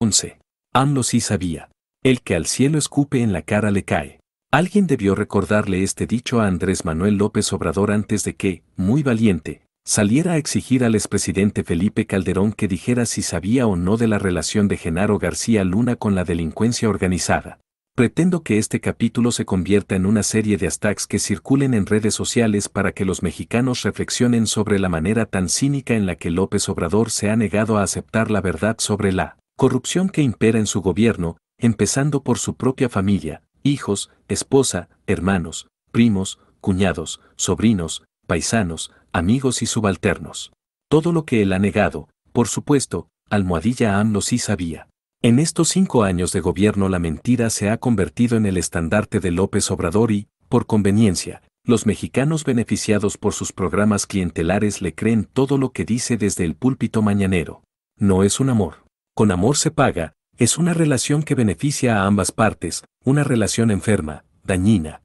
11. AMLO sí sabía. El que al cielo escupe en la cara le cae. Alguien debió recordarle este dicho a Andrés Manuel López Obrador antes de que, muy valiente, saliera a exigir al expresidente Felipe Calderón que dijera si sabía o no de la relación de Genaro García Luna con la delincuencia organizada. Pretendo que este capítulo se convierta en una serie de hashtags que circulen en redes sociales para que los mexicanos reflexionen sobre la manera tan cínica en la que López Obrador se ha negado a aceptar la verdad sobre la Corrupción que impera en su gobierno, empezando por su propia familia, hijos, esposa, hermanos, primos, cuñados, sobrinos, paisanos, amigos y subalternos. Todo lo que él ha negado, por supuesto, Almohadilla lo sí sabía. En estos cinco años de gobierno la mentira se ha convertido en el estandarte de López Obrador y, por conveniencia, los mexicanos beneficiados por sus programas clientelares le creen todo lo que dice desde el púlpito mañanero. No es un amor con amor se paga, es una relación que beneficia a ambas partes, una relación enferma, dañina,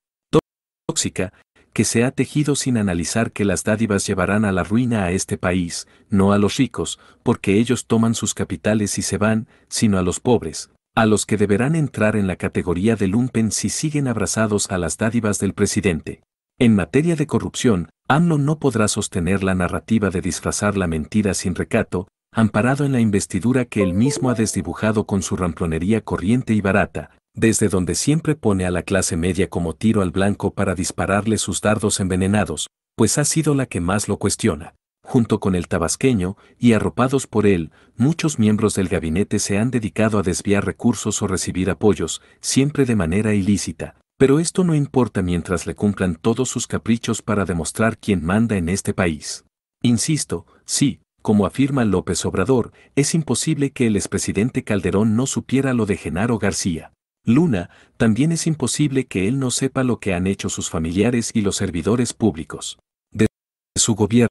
tóxica, que se ha tejido sin analizar que las dádivas llevarán a la ruina a este país, no a los ricos, porque ellos toman sus capitales y se van, sino a los pobres, a los que deberán entrar en la categoría de lumpen si siguen abrazados a las dádivas del presidente. En materia de corrupción, AMLO no podrá sostener la narrativa de disfrazar la mentira sin recato, amparado en la investidura que él mismo ha desdibujado con su ramplonería corriente y barata, desde donde siempre pone a la clase media como tiro al blanco para dispararle sus dardos envenenados, pues ha sido la que más lo cuestiona. Junto con el tabasqueño, y arropados por él, muchos miembros del gabinete se han dedicado a desviar recursos o recibir apoyos, siempre de manera ilícita, pero esto no importa mientras le cumplan todos sus caprichos para demostrar quién manda en este país. Insisto, sí, como afirma López Obrador, es imposible que el expresidente Calderón no supiera lo de Genaro García. Luna, también es imposible que él no sepa lo que han hecho sus familiares y los servidores públicos. De su gobierno.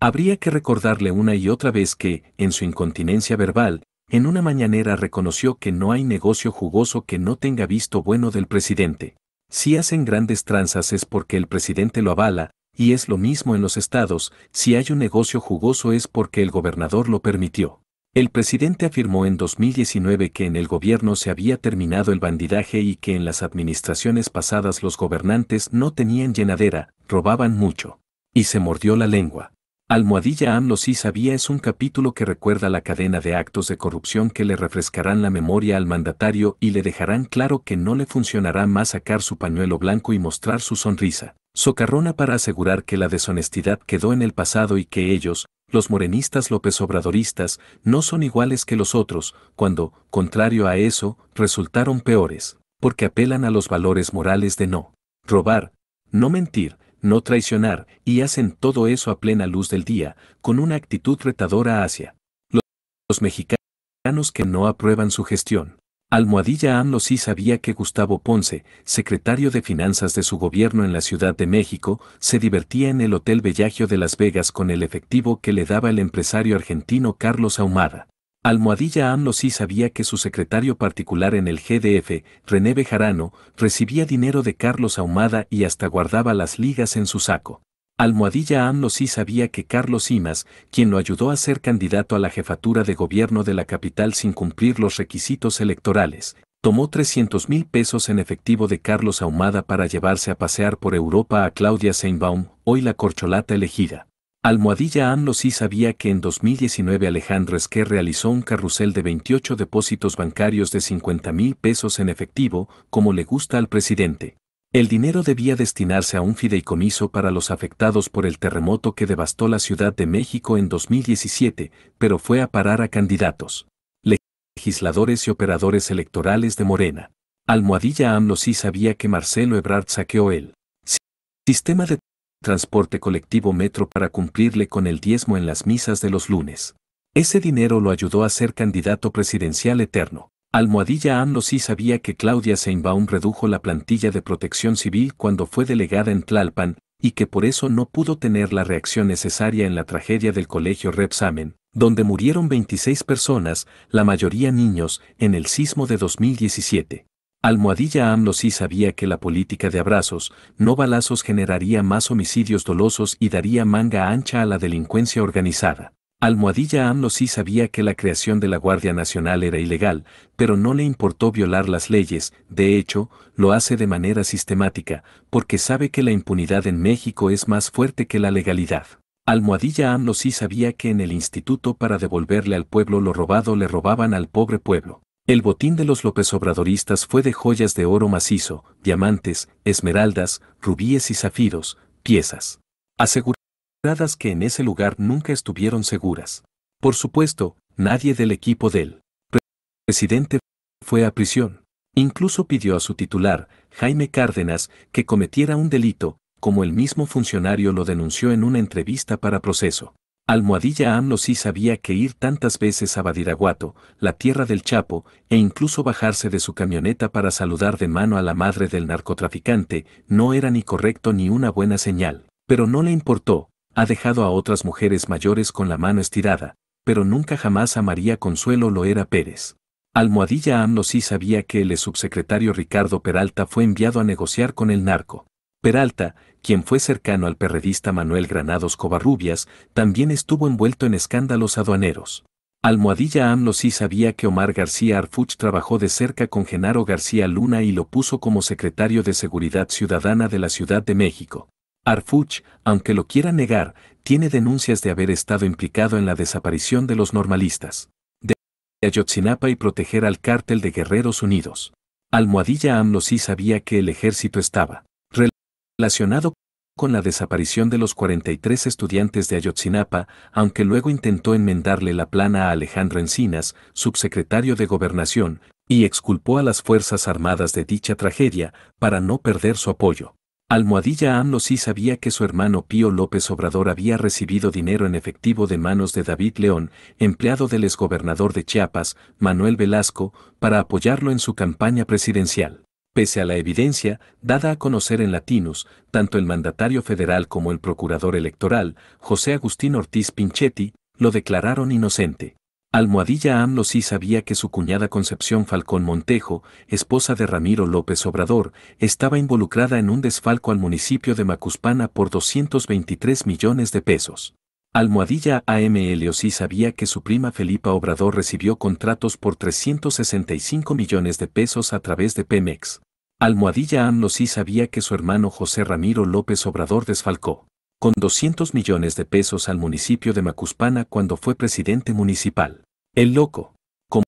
Habría que recordarle una y otra vez que, en su incontinencia verbal, en una mañanera reconoció que no hay negocio jugoso que no tenga visto bueno del presidente. Si hacen grandes tranzas es porque el presidente lo avala, y es lo mismo en los estados, si hay un negocio jugoso es porque el gobernador lo permitió. El presidente afirmó en 2019 que en el gobierno se había terminado el bandidaje y que en las administraciones pasadas los gobernantes no tenían llenadera, robaban mucho. Y se mordió la lengua. Almohadilla AMLO sí sabía es un capítulo que recuerda la cadena de actos de corrupción que le refrescarán la memoria al mandatario y le dejarán claro que no le funcionará más sacar su pañuelo blanco y mostrar su sonrisa socarrona para asegurar que la deshonestidad quedó en el pasado y que ellos, los morenistas López Obradoristas, no son iguales que los otros, cuando, contrario a eso, resultaron peores, porque apelan a los valores morales de no robar, no mentir, no traicionar, y hacen todo eso a plena luz del día, con una actitud retadora hacia los mexicanos que no aprueban su gestión. Almohadilla AMLO sí sabía que Gustavo Ponce, secretario de Finanzas de su gobierno en la Ciudad de México, se divertía en el Hotel Bellagio de Las Vegas con el efectivo que le daba el empresario argentino Carlos Ahumada. Almohadilla AMLO sí sabía que su secretario particular en el GDF, René Bejarano, recibía dinero de Carlos Ahumada y hasta guardaba las ligas en su saco. Almohadilla AMLO sí sabía que Carlos Simas, quien lo ayudó a ser candidato a la jefatura de gobierno de la capital sin cumplir los requisitos electorales, tomó 300 mil pesos en efectivo de Carlos Ahumada para llevarse a pasear por Europa a Claudia Seinbaum, hoy la corcholata elegida. Almohadilla AMLO sí sabía que en 2019 Alejandro Esquer realizó un carrusel de 28 depósitos bancarios de 50 mil pesos en efectivo, como le gusta al presidente. El dinero debía destinarse a un fideicomiso para los afectados por el terremoto que devastó la Ciudad de México en 2017, pero fue a parar a candidatos, legisladores y operadores electorales de Morena. Almohadilla AMLO sí sabía que Marcelo Ebrard saqueó el sistema de transporte colectivo metro para cumplirle con el diezmo en las misas de los lunes. Ese dinero lo ayudó a ser candidato presidencial eterno. Almohadilla AMLO sí sabía que Claudia Seinbaum redujo la plantilla de protección civil cuando fue delegada en Tlalpan y que por eso no pudo tener la reacción necesaria en la tragedia del colegio Repsamen, donde murieron 26 personas, la mayoría niños, en el sismo de 2017. Almohadilla AMLO sí sabía que la política de abrazos, no balazos generaría más homicidios dolosos y daría manga ancha a la delincuencia organizada. Almohadilla AMLO sí sabía que la creación de la Guardia Nacional era ilegal, pero no le importó violar las leyes, de hecho, lo hace de manera sistemática, porque sabe que la impunidad en México es más fuerte que la legalidad. Almohadilla AMLO sí sabía que en el instituto para devolverle al pueblo lo robado le robaban al pobre pueblo. El botín de los López Obradoristas fue de joyas de oro macizo, diamantes, esmeraldas, rubíes y zafiros, piezas. Aseguró que en ese lugar nunca estuvieron seguras. Por supuesto, nadie del equipo del presidente fue a prisión. Incluso pidió a su titular, Jaime Cárdenas, que cometiera un delito, como el mismo funcionario lo denunció en una entrevista para proceso. Almohadilla AMLO sí sabía que ir tantas veces a Badiraguato, la tierra del Chapo, e incluso bajarse de su camioneta para saludar de mano a la madre del narcotraficante, no era ni correcto ni una buena señal, pero no le importó, ha dejado a otras mujeres mayores con la mano estirada, pero nunca jamás a María Consuelo Loera Pérez. Almohadilla AMLO sí sabía que el subsecretario Ricardo Peralta fue enviado a negociar con el narco. Peralta, quien fue cercano al perredista Manuel Granados Covarrubias, también estuvo envuelto en escándalos aduaneros. Almohadilla AMLO sí sabía que Omar García Arfuch trabajó de cerca con Genaro García Luna y lo puso como secretario de Seguridad Ciudadana de la Ciudad de México. Arfuch, aunque lo quiera negar, tiene denuncias de haber estado implicado en la desaparición de los normalistas de Ayotzinapa y proteger al cártel de Guerreros Unidos. Almohadilla AMLO sí sabía que el ejército estaba relacionado con la desaparición de los 43 estudiantes de Ayotzinapa, aunque luego intentó enmendarle la plana a Alejandro Encinas, subsecretario de Gobernación, y exculpó a las Fuerzas Armadas de dicha tragedia para no perder su apoyo. Almohadilla AMLO sí sabía que su hermano Pío López Obrador había recibido dinero en efectivo de manos de David León, empleado del exgobernador de Chiapas, Manuel Velasco, para apoyarlo en su campaña presidencial. Pese a la evidencia, dada a conocer en Latinos, tanto el mandatario federal como el procurador electoral, José Agustín Ortiz Pinchetti, lo declararon inocente. Almohadilla AMLO sí sabía que su cuñada Concepción Falcón Montejo, esposa de Ramiro López Obrador, estaba involucrada en un desfalco al municipio de Macuspana por 223 millones de pesos. Almohadilla AMLO sí sabía que su prima Felipa Obrador recibió contratos por 365 millones de pesos a través de Pemex. Almohadilla AMLO sí sabía que su hermano José Ramiro López Obrador desfalcó con 200 millones de pesos al municipio de Macuspana cuando fue presidente municipal. El loco, como,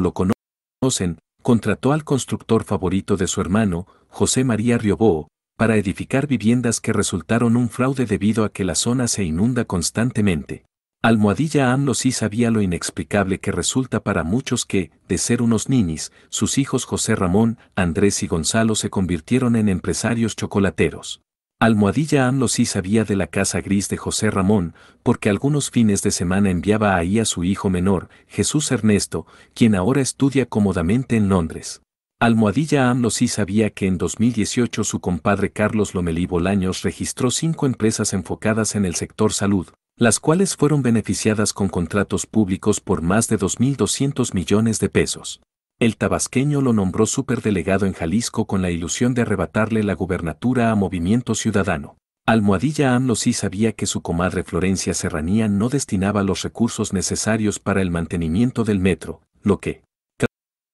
lo conocen, contrató al constructor favorito de su hermano, José María Riobó, para edificar viviendas que resultaron un fraude debido a que la zona se inunda constantemente. Almohadilla AMLO sí sabía lo inexplicable que resulta para muchos que, de ser unos ninis, sus hijos José Ramón, Andrés y Gonzalo se convirtieron en empresarios chocolateros. Almohadilla AMLO sí sabía de la casa gris de José Ramón, porque algunos fines de semana enviaba ahí a su hijo menor, Jesús Ernesto, quien ahora estudia cómodamente en Londres. Almohadilla AMLO sí sabía que en 2018 su compadre Carlos Lomelí Bolaños registró cinco empresas enfocadas en el sector salud, las cuales fueron beneficiadas con contratos públicos por más de 2.200 millones de pesos. El tabasqueño lo nombró superdelegado en Jalisco con la ilusión de arrebatarle la gubernatura a Movimiento Ciudadano. Almohadilla AMLO sí sabía que su comadre Florencia Serranía no destinaba los recursos necesarios para el mantenimiento del metro, lo que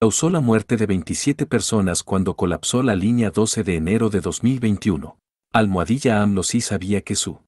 causó la muerte de 27 personas cuando colapsó la línea 12 de enero de 2021. Almohadilla AMLO sí sabía que su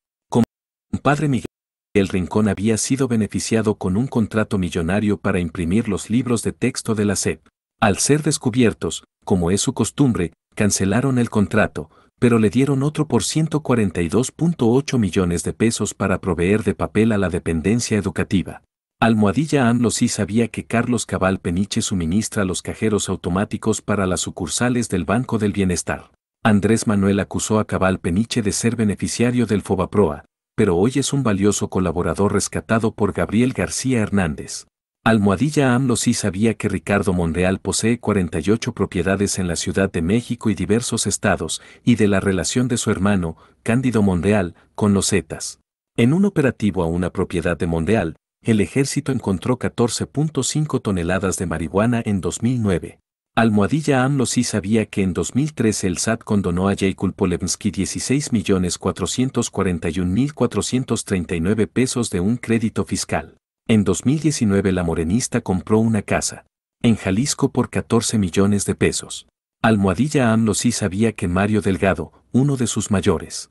padre Miguel el Rincón había sido beneficiado con un contrato millonario para imprimir los libros de texto de la SEP. Al ser descubiertos, como es su costumbre, cancelaron el contrato, pero le dieron otro por 142.8 millones de pesos para proveer de papel a la dependencia educativa. Almohadilla AMLO sí sabía que Carlos Cabal Peniche suministra los cajeros automáticos para las sucursales del Banco del Bienestar. Andrés Manuel acusó a Cabal Peniche de ser beneficiario del Fobaproa, pero hoy es un valioso colaborador rescatado por Gabriel García Hernández. Almohadilla AMLO sí sabía que Ricardo Monreal posee 48 propiedades en la Ciudad de México y diversos estados, y de la relación de su hermano, Cándido Monreal, con los Zetas. En un operativo a una propiedad de Monreal, el ejército encontró 14.5 toneladas de marihuana en 2009. Almohadilla AMLO sí sabía que en 2013 el SAT condonó a Jekyll Polevsky 16.441.439 pesos de un crédito fiscal. En 2019 la morenista compró una casa en Jalisco por 14 millones de pesos. Almohadilla AMLO sí sabía que Mario Delgado, uno de sus mayores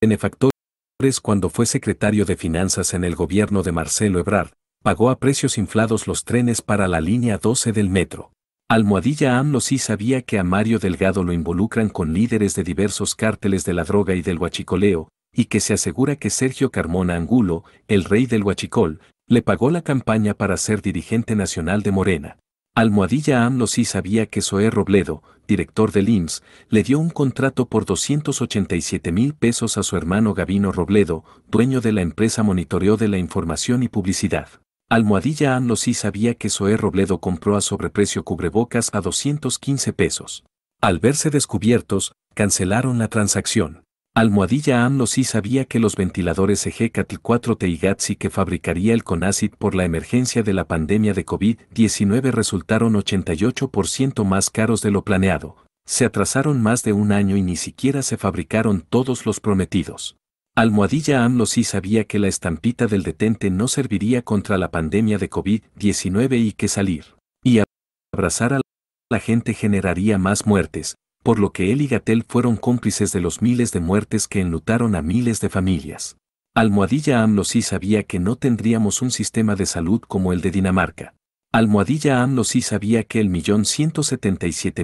benefactores cuando fue secretario de Finanzas en el gobierno de Marcelo Ebrard, pagó a precios inflados los trenes para la línea 12 del metro. Almohadilla AMLO sí sabía que a Mario Delgado lo involucran con líderes de diversos cárteles de la droga y del huachicoleo, y que se asegura que Sergio Carmona Angulo, el rey del huachicol, le pagó la campaña para ser dirigente nacional de Morena. Almohadilla AMLO sí sabía que Zoé Robledo, director del IMSS, le dio un contrato por 287 mil pesos a su hermano Gavino Robledo, dueño de la empresa Monitoreo de la Información y Publicidad. Almohadilla hanlo sí sabía que Zoé Robledo compró a sobreprecio cubrebocas a 215 pesos. Al verse descubiertos, cancelaron la transacción. Almohadilla AMLO sí sabía que los ventiladores Ejecatl 4T que fabricaría el CONACIT por la emergencia de la pandemia de COVID-19 resultaron 88% más caros de lo planeado. Se atrasaron más de un año y ni siquiera se fabricaron todos los prometidos. Almohadilla AMLO-Sí sabía que la estampita del detente no serviría contra la pandemia de COVID-19 y que salir y abrazar a la gente generaría más muertes, por lo que él y Gatel fueron cómplices de los miles de muertes que enlutaron a miles de familias. Almohadilla AMLO sí sabía que no tendríamos un sistema de salud como el de Dinamarca. Almohadilla AMLO sí sabía que el millón ciento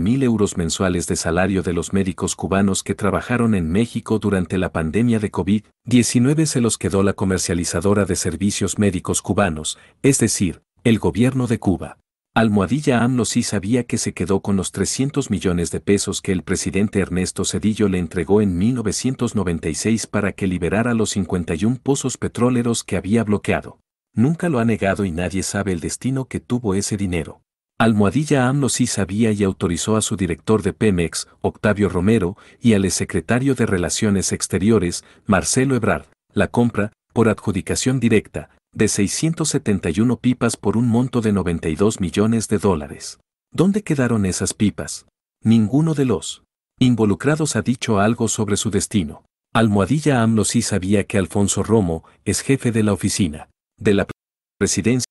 mil euros mensuales de salario de los médicos cubanos que trabajaron en México durante la pandemia de COVID-19 se los quedó la comercializadora de servicios médicos cubanos, es decir, el gobierno de Cuba. Almohadilla AMLO sí sabía que se quedó con los 300 millones de pesos que el presidente Ernesto Cedillo le entregó en 1996 para que liberara los 51 pozos petroleros que había bloqueado nunca lo ha negado y nadie sabe el destino que tuvo ese dinero. Almohadilla AMLO sí sabía y autorizó a su director de Pemex, Octavio Romero, y al exsecretario de Relaciones Exteriores, Marcelo Ebrard, la compra, por adjudicación directa, de 671 pipas por un monto de 92 millones de dólares. ¿Dónde quedaron esas pipas? Ninguno de los involucrados ha dicho algo sobre su destino. Almohadilla AMLO sí sabía que Alfonso Romo es jefe de la oficina de la presidencia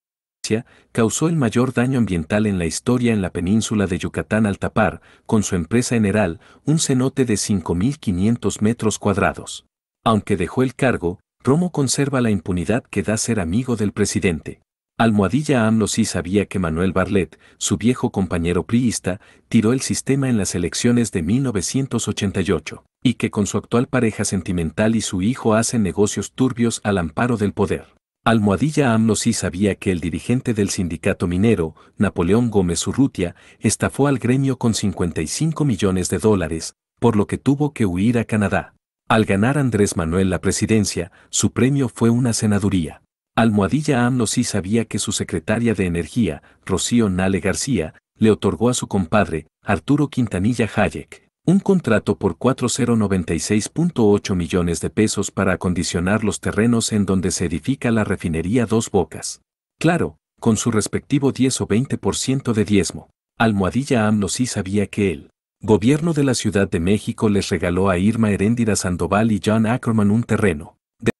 causó el mayor daño ambiental en la historia en la península de Yucatán al tapar, con su empresa general un cenote de 5.500 metros cuadrados. Aunque dejó el cargo, Romo conserva la impunidad que da ser amigo del presidente. Almohadilla AMLO sí sabía que Manuel Barlet, su viejo compañero priista, tiró el sistema en las elecciones de 1988, y que con su actual pareja sentimental y su hijo hacen negocios turbios al amparo del poder. Almohadilla AMLO sabía que el dirigente del sindicato minero, Napoleón Gómez Urrutia, estafó al gremio con 55 millones de dólares, por lo que tuvo que huir a Canadá. Al ganar Andrés Manuel la presidencia, su premio fue una senaduría. Almohadilla AMLO sabía que su secretaria de Energía, Rocío Nale García, le otorgó a su compadre, Arturo Quintanilla Hayek, un contrato por 4096.8 millones de pesos para acondicionar los terrenos en donde se edifica la refinería Dos Bocas. Claro, con su respectivo 10 o 20% de diezmo. Almohadilla AMLO sí sabía que el gobierno de la Ciudad de México les regaló a Irma Heréndira Sandoval y John Ackerman un terreno de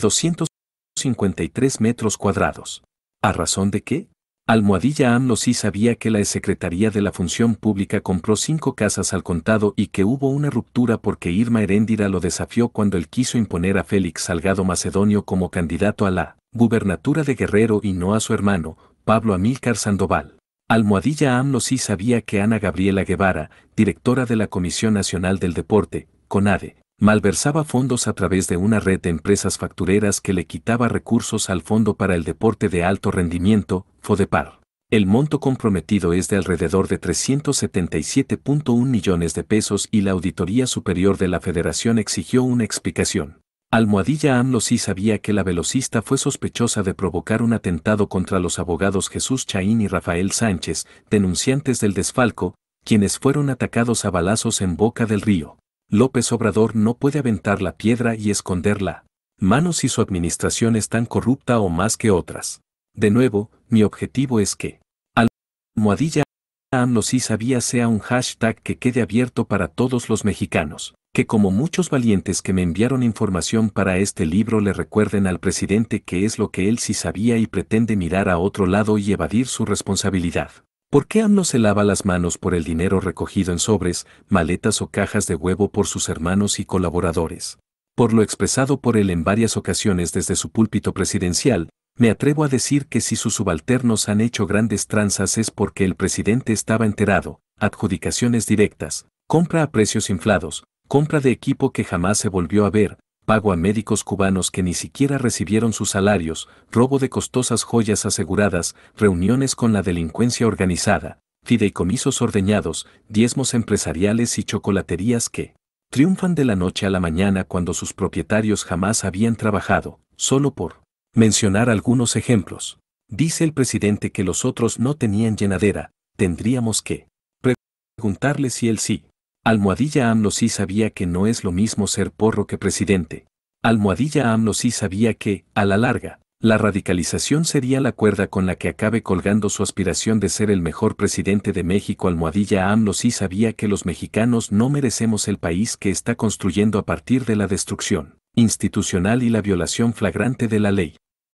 253 metros cuadrados. ¿A razón de qué? Almohadilla AMLO sí sabía que la Secretaría de la Función Pública compró cinco casas al contado y que hubo una ruptura porque Irma Heréndira lo desafió cuando él quiso imponer a Félix Salgado Macedonio como candidato a la gubernatura de Guerrero y no a su hermano, Pablo Amílcar Sandoval. Almohadilla AMLO sí sabía que Ana Gabriela Guevara, directora de la Comisión Nacional del Deporte, CONADE, malversaba fondos a través de una red de empresas factureras que le quitaba recursos al Fondo para el Deporte de Alto Rendimiento, FODEPAR. El monto comprometido es de alrededor de 377.1 millones de pesos y la Auditoría Superior de la Federación exigió una explicación. Almohadilla AMLO sí sabía que la velocista fue sospechosa de provocar un atentado contra los abogados Jesús Chaín y Rafael Sánchez, denunciantes del desfalco, quienes fueron atacados a balazos en Boca del Río. López Obrador no puede aventar la piedra y esconderla. Manos si su administración es tan corrupta o más que otras. De nuevo, mi objetivo es que almohadilla AMLO si sabía sea un hashtag que quede abierto para todos los mexicanos, que como muchos valientes que me enviaron información para este libro le recuerden al presidente que es lo que él sí sabía y pretende mirar a otro lado y evadir su responsabilidad. ¿Por qué no se lava las manos por el dinero recogido en sobres, maletas o cajas de huevo por sus hermanos y colaboradores? Por lo expresado por él en varias ocasiones desde su púlpito presidencial, me atrevo a decir que si sus subalternos han hecho grandes tranzas es porque el presidente estaba enterado, adjudicaciones directas, compra a precios inflados, compra de equipo que jamás se volvió a ver, pago a médicos cubanos que ni siquiera recibieron sus salarios, robo de costosas joyas aseguradas, reuniones con la delincuencia organizada, fideicomisos ordeñados, diezmos empresariales y chocolaterías que triunfan de la noche a la mañana cuando sus propietarios jamás habían trabajado, solo por mencionar algunos ejemplos. Dice el presidente que los otros no tenían llenadera, tendríamos que preguntarle si él sí Almohadilla AMLO sí sabía que no es lo mismo ser porro que presidente. Almohadilla AMLO sí sabía que, a la larga, la radicalización sería la cuerda con la que acabe colgando su aspiración de ser el mejor presidente de México. Almohadilla AMLO sí sabía que los mexicanos no merecemos el país que está construyendo a partir de la destrucción institucional y la violación flagrante de la ley.